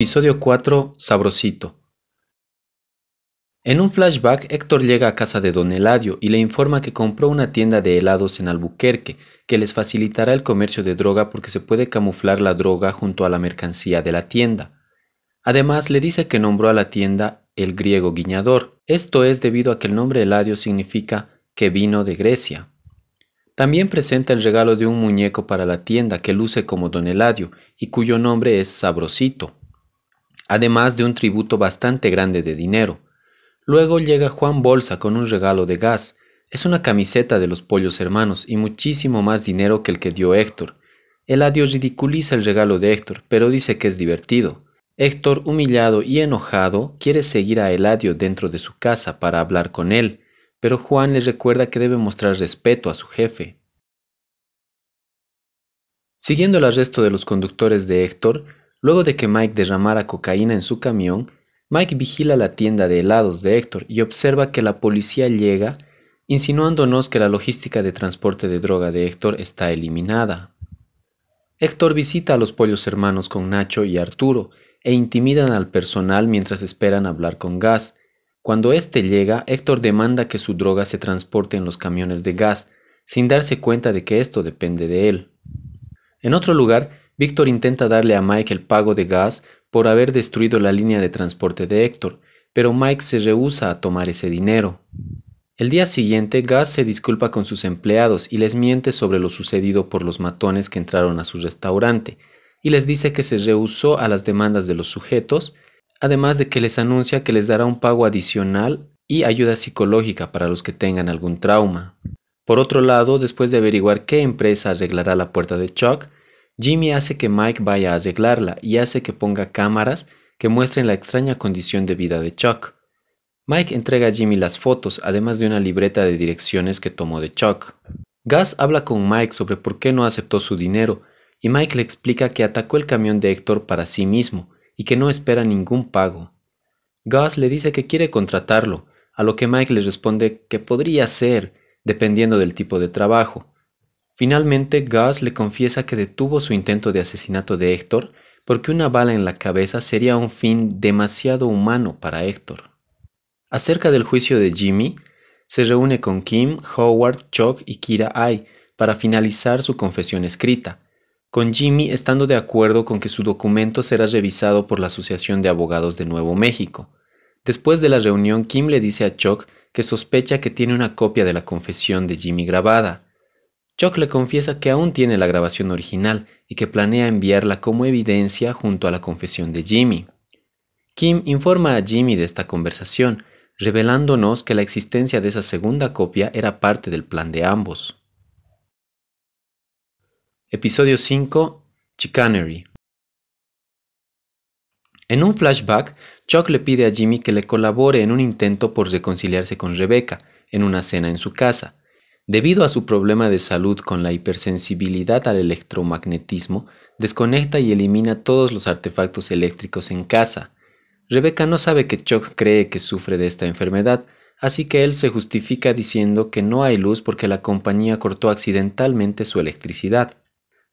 Episodio 4 Sabrosito En un flashback, Héctor llega a casa de Don Eladio y le informa que compró una tienda de helados en Albuquerque, que les facilitará el comercio de droga porque se puede camuflar la droga junto a la mercancía de la tienda. Además, le dice que nombró a la tienda el griego guiñador. Esto es debido a que el nombre Eladio significa que vino de Grecia. También presenta el regalo de un muñeco para la tienda que luce como Don Eladio y cuyo nombre es Sabrosito además de un tributo bastante grande de dinero. Luego llega Juan Bolsa con un regalo de gas, es una camiseta de los pollos hermanos y muchísimo más dinero que el que dio Héctor. Eladio ridiculiza el regalo de Héctor, pero dice que es divertido. Héctor, humillado y enojado, quiere seguir a Eladio dentro de su casa para hablar con él, pero Juan le recuerda que debe mostrar respeto a su jefe. Siguiendo el arresto de los conductores de Héctor, Luego de que Mike derramara cocaína en su camión, Mike vigila la tienda de helados de Héctor y observa que la policía llega insinuándonos que la logística de transporte de droga de Héctor está eliminada. Héctor visita a los pollos hermanos con Nacho y Arturo e intimidan al personal mientras esperan hablar con Gas. Cuando éste llega, Héctor demanda que su droga se transporte en los camiones de Gas, sin darse cuenta de que esto depende de él. En otro lugar, Víctor intenta darle a Mike el pago de gas por haber destruido la línea de transporte de Héctor, pero Mike se rehúsa a tomar ese dinero. El día siguiente, Gas se disculpa con sus empleados y les miente sobre lo sucedido por los matones que entraron a su restaurante, y les dice que se rehusó a las demandas de los sujetos, además de que les anuncia que les dará un pago adicional y ayuda psicológica para los que tengan algún trauma. Por otro lado, después de averiguar qué empresa arreglará la puerta de Chuck, Jimmy hace que Mike vaya a arreglarla y hace que ponga cámaras que muestren la extraña condición de vida de Chuck. Mike entrega a Jimmy las fotos, además de una libreta de direcciones que tomó de Chuck. Gus habla con Mike sobre por qué no aceptó su dinero, y Mike le explica que atacó el camión de Héctor para sí mismo y que no espera ningún pago. Gus le dice que quiere contratarlo, a lo que Mike le responde que podría ser, dependiendo del tipo de trabajo, Finalmente, Gus le confiesa que detuvo su intento de asesinato de Héctor porque una bala en la cabeza sería un fin demasiado humano para Héctor. Acerca del juicio de Jimmy, se reúne con Kim, Howard, Chuck y Kira Ai para finalizar su confesión escrita, con Jimmy estando de acuerdo con que su documento será revisado por la Asociación de Abogados de Nuevo México. Después de la reunión, Kim le dice a Chuck que sospecha que tiene una copia de la confesión de Jimmy grabada, Chuck le confiesa que aún tiene la grabación original y que planea enviarla como evidencia junto a la confesión de Jimmy. Kim informa a Jimmy de esta conversación, revelándonos que la existencia de esa segunda copia era parte del plan de ambos. Episodio 5 Chicanery En un flashback, Chuck le pide a Jimmy que le colabore en un intento por reconciliarse con Rebecca en una cena en su casa, Debido a su problema de salud con la hipersensibilidad al electromagnetismo, desconecta y elimina todos los artefactos eléctricos en casa. Rebeca no sabe que Chuck cree que sufre de esta enfermedad, así que él se justifica diciendo que no hay luz porque la compañía cortó accidentalmente su electricidad.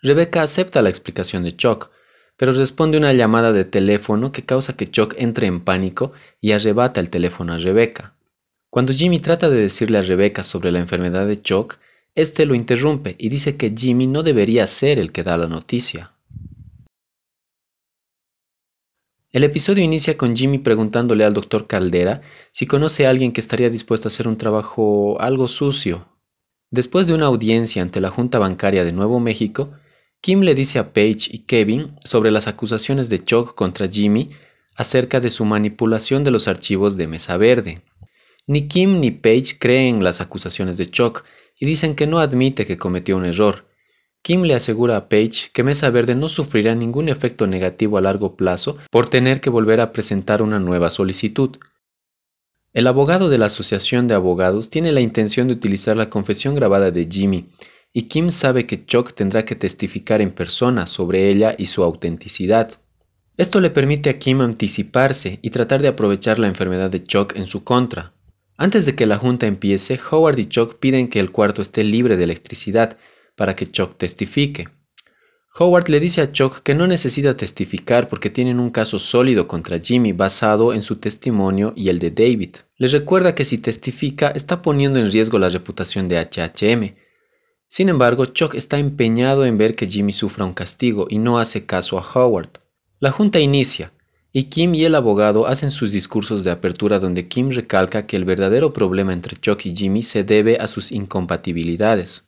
Rebeca acepta la explicación de Chuck, pero responde una llamada de teléfono que causa que Chuck entre en pánico y arrebata el teléfono a Rebeca. Cuando Jimmy trata de decirle a Rebecca sobre la enfermedad de Chuck, este lo interrumpe y dice que Jimmy no debería ser el que da la noticia. El episodio inicia con Jimmy preguntándole al doctor Caldera si conoce a alguien que estaría dispuesto a hacer un trabajo algo sucio. Después de una audiencia ante la Junta Bancaria de Nuevo México, Kim le dice a Paige y Kevin sobre las acusaciones de Chuck contra Jimmy acerca de su manipulación de los archivos de Mesa Verde. Ni Kim ni Page creen las acusaciones de Chuck y dicen que no admite que cometió un error. Kim le asegura a Page que Mesa Verde no sufrirá ningún efecto negativo a largo plazo por tener que volver a presentar una nueva solicitud. El abogado de la Asociación de Abogados tiene la intención de utilizar la confesión grabada de Jimmy, y Kim sabe que Chuck tendrá que testificar en persona sobre ella y su autenticidad. Esto le permite a Kim anticiparse y tratar de aprovechar la enfermedad de Chuck en su contra, antes de que la junta empiece, Howard y Chuck piden que el cuarto esté libre de electricidad para que Chuck testifique. Howard le dice a Chuck que no necesita testificar porque tienen un caso sólido contra Jimmy basado en su testimonio y el de David. Les recuerda que si testifica está poniendo en riesgo la reputación de HHM. Sin embargo, Chuck está empeñado en ver que Jimmy sufra un castigo y no hace caso a Howard. La junta inicia y Kim y el abogado hacen sus discursos de apertura donde Kim recalca que el verdadero problema entre Chuck y Jimmy se debe a sus incompatibilidades.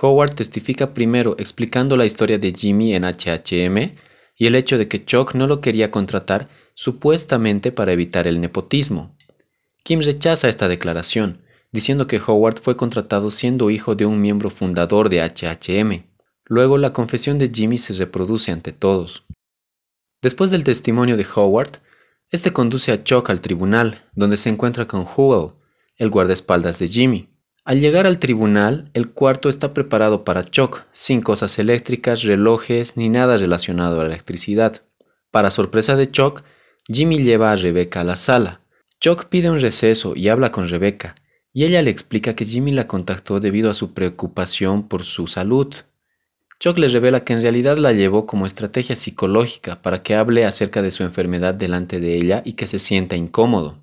Howard testifica primero explicando la historia de Jimmy en HHM y el hecho de que Chuck no lo quería contratar supuestamente para evitar el nepotismo. Kim rechaza esta declaración, diciendo que Howard fue contratado siendo hijo de un miembro fundador de HHM. Luego la confesión de Jimmy se reproduce ante todos. Después del testimonio de Howard, este conduce a Chuck al tribunal, donde se encuentra con Howell, el guardaespaldas de Jimmy. Al llegar al tribunal, el cuarto está preparado para Chuck, sin cosas eléctricas, relojes ni nada relacionado a la electricidad. Para sorpresa de Chuck, Jimmy lleva a Rebecca a la sala. Chuck pide un receso y habla con Rebecca, y ella le explica que Jimmy la contactó debido a su preocupación por su salud Chuck le revela que en realidad la llevó como estrategia psicológica para que hable acerca de su enfermedad delante de ella y que se sienta incómodo.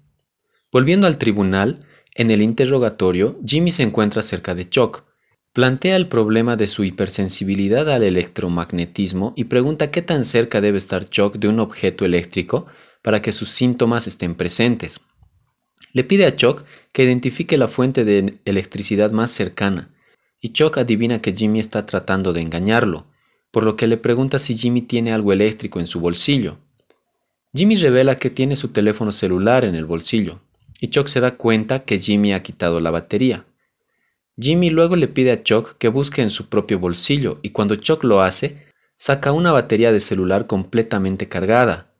Volviendo al tribunal, en el interrogatorio, Jimmy se encuentra cerca de Chuck. Plantea el problema de su hipersensibilidad al electromagnetismo y pregunta qué tan cerca debe estar Chuck de un objeto eléctrico para que sus síntomas estén presentes. Le pide a Chuck que identifique la fuente de electricidad más cercana, y Chuck adivina que Jimmy está tratando de engañarlo, por lo que le pregunta si Jimmy tiene algo eléctrico en su bolsillo. Jimmy revela que tiene su teléfono celular en el bolsillo, y Chuck se da cuenta que Jimmy ha quitado la batería. Jimmy luego le pide a Chuck que busque en su propio bolsillo y cuando Chuck lo hace, saca una batería de celular completamente cargada.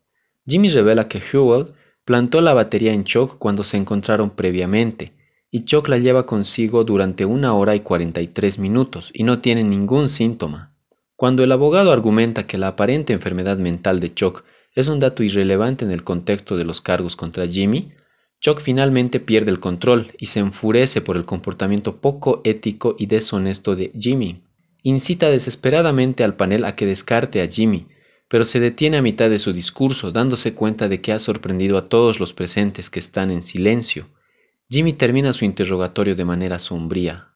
Jimmy revela que Hewell plantó la batería en Chuck cuando se encontraron previamente, y Chuck la lleva consigo durante una hora y 43 minutos y no tiene ningún síntoma. Cuando el abogado argumenta que la aparente enfermedad mental de Chuck es un dato irrelevante en el contexto de los cargos contra Jimmy, Chuck finalmente pierde el control y se enfurece por el comportamiento poco ético y deshonesto de Jimmy. Incita desesperadamente al panel a que descarte a Jimmy, pero se detiene a mitad de su discurso dándose cuenta de que ha sorprendido a todos los presentes que están en silencio. Jimmy termina su interrogatorio de manera sombría,